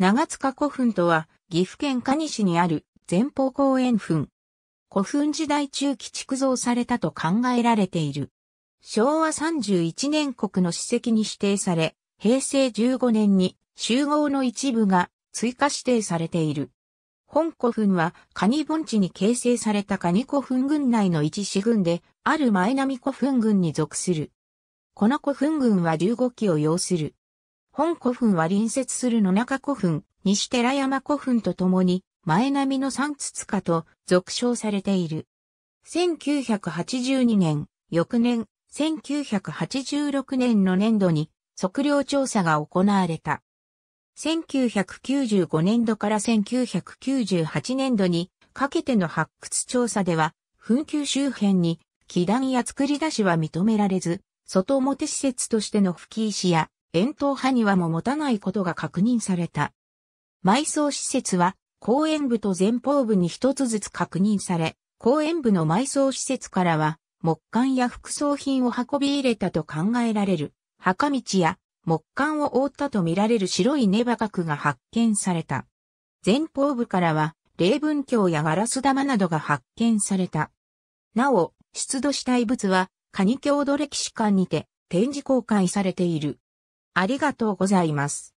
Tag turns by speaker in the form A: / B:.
A: 長塚古墳とは、岐阜県蟹市にある前方公園墳。古墳時代中期築造されたと考えられている。昭和31年国の史跡に指定され、平成15年に集合の一部が追加指定されている。本古墳は、蟹盆地に形成された蟹古墳群内の一支群で、ある前波古墳群に属する。この古墳群は15基を要する。本古墳は隣接する野中古墳、西寺山古墳とともに、前波の三つ塚と俗称されている。1982年、翌年、1986年の年度に測量調査が行われた。1995年度から1998年度にかけての発掘調査では、墳丘周辺に、木段や作り出しは認められず、外表施設としての吹き石や円筒にはも持たないことが確認された。埋葬施設は、後円部と前方部に一つずつ確認され、後円部の埋葬施設からは、木管や副葬品を運び入れたと考えられる、墓道や木管を覆ったとみられる白い根バ角が発見された。前方部からは、霊文鏡やガラス玉などが発見された。なお、出土した遺物は、カニ郷土歴史館にて展示公開されている。ありがとうございます。